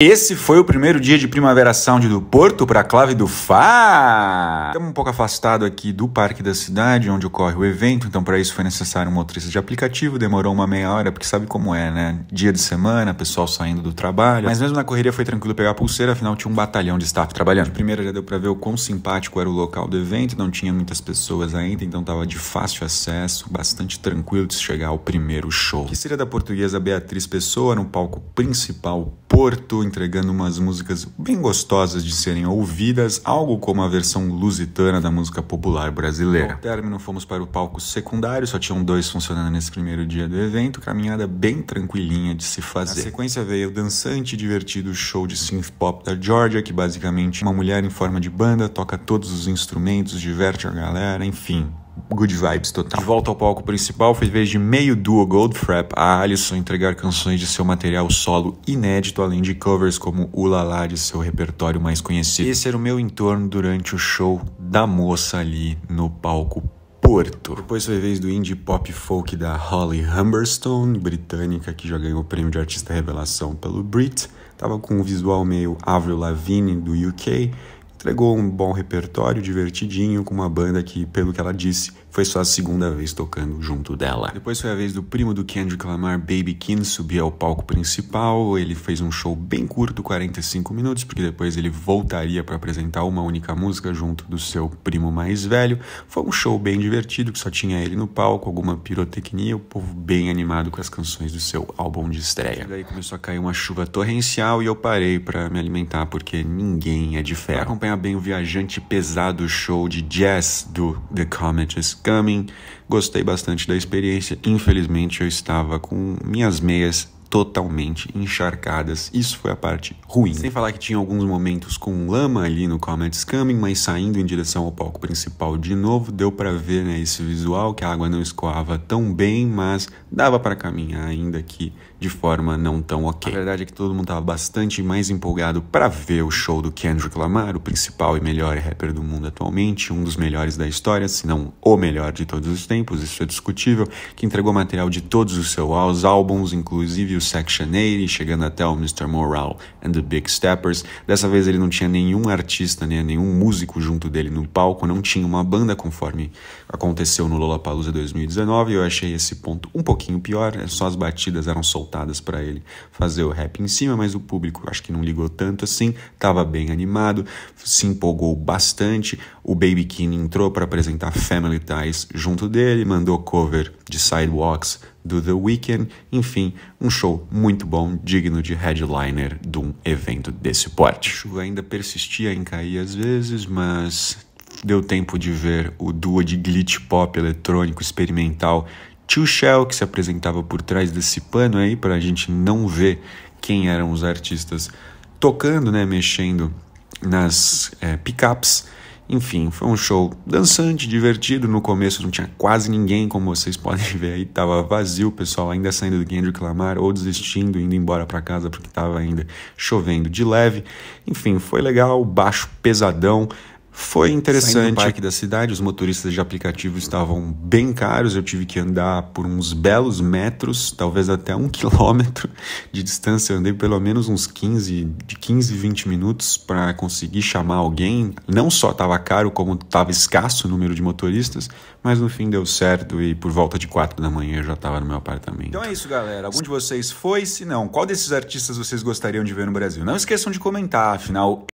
Esse foi o primeiro dia de Primavera Sound do Porto para a clave do Fá. Estamos um pouco afastado aqui do parque da cidade, onde ocorre o evento, então para isso foi necessário um motorista de aplicativo, demorou uma meia hora, porque sabe como é, né? Dia de semana, pessoal saindo do trabalho. Mas mesmo na correria foi tranquilo pegar a pulseira, afinal tinha um batalhão de staff trabalhando. Primeiro já deu para ver o quão simpático era o local do evento, não tinha muitas pessoas ainda, então tava de fácil acesso, bastante tranquilo de chegar ao primeiro show. Que seria da portuguesa Beatriz Pessoa, no palco principal Porto, entregando umas músicas bem gostosas de serem ouvidas, algo como a versão lusitana da música popular brasileira. No término, fomos para o palco secundário, só tinham dois funcionando nesse primeiro dia do evento, caminhada bem tranquilinha de se fazer. Na sequência veio o dançante e divertido show de synth pop da Georgia, que basicamente uma mulher em forma de banda toca todos os instrumentos, diverte a galera, enfim, Good vibes total. De volta ao palco principal, foi vez de meio duo Goldfrapp a Alison entregar canções de seu material solo inédito, além de covers como O Lala de seu repertório mais conhecido. Esse era o meu entorno durante o show da moça ali no palco Porto. Depois foi vez do indie pop folk da Holly Humberstone, britânica, que já ganhou o prêmio de artista revelação pelo Brit. Tava com um visual meio Avril Lavigne do UK entregou um bom repertório, divertidinho, com uma banda que, pelo que ela disse, foi só a segunda vez tocando junto dela. Depois foi a vez do primo do Kendrick Lamar, Baby Kim, subir ao palco principal. Ele fez um show bem curto, 45 minutos, porque depois ele voltaria para apresentar uma única música junto do seu primo mais velho. Foi um show bem divertido, que só tinha ele no palco, alguma pirotecnia, o povo bem animado com as canções do seu álbum de estreia. Daí começou a cair uma chuva torrencial e eu parei para me alimentar, porque ninguém é de ferro. Pra acompanhar bem o viajante pesado show de jazz do The Comet Coming. Gostei bastante da experiência. Infelizmente, eu estava com minhas meias totalmente encharcadas. Isso foi a parte ruim. Sem falar que tinha alguns momentos com lama ali no Comet's Coming, mas saindo em direção ao palco principal de novo, deu para ver né, esse visual que a água não escoava tão bem, mas dava para caminhar ainda que de forma não tão ok. A verdade é que todo mundo estava bastante mais empolgado para ver o show do Kendrick Lamar, o principal e melhor rapper do mundo atualmente, um dos melhores da história, se não o melhor de todos os tempos, isso é discutível, que entregou material de todos os seus álbuns, inclusive o Section 80, chegando até o Mr. Morale and the Big Steppers. Dessa vez ele não tinha nenhum artista, né, nenhum músico junto dele no palco, não tinha uma banda conforme aconteceu no Lollapalooza 2019. Eu achei esse ponto um pouquinho pior, é só as batidas eram soltadas para ele fazer o rap em cima, mas o público acho que não ligou tanto assim, estava bem animado, se empolgou bastante. O Baby King entrou para apresentar Family Ties junto dele, mandou cover de Sidewalks do The Weeknd. Enfim, um show muito bom, digno de headliner de um evento desse porte. A chuva ainda persistia em cair às vezes, mas deu tempo de ver o duo de glitch pop eletrônico experimental Tio Shell, que se apresentava por trás desse pano aí, para a gente não ver quem eram os artistas tocando, né, mexendo nas é, enfim, foi um show dançante, divertido. No começo não tinha quase ninguém, como vocês podem ver aí, tava vazio, o pessoal ainda saindo do Kendrick Lamar ou desistindo, indo embora para casa porque tava ainda chovendo de leve. Enfim, foi legal, baixo pesadão, foi interessante. Saindo do parque da cidade, os motoristas de aplicativo estavam bem caros. Eu tive que andar por uns belos metros, talvez até um quilômetro de distância. Eu andei pelo menos uns 15, de 15, 20 minutos para conseguir chamar alguém. Não só estava caro, como estava escasso o número de motoristas, mas no fim deu certo e por volta de 4 da manhã eu já estava no meu apartamento. Então é isso, galera. Algum de vocês foi? Se não, qual desses artistas vocês gostariam de ver no Brasil? Não esqueçam de comentar, afinal.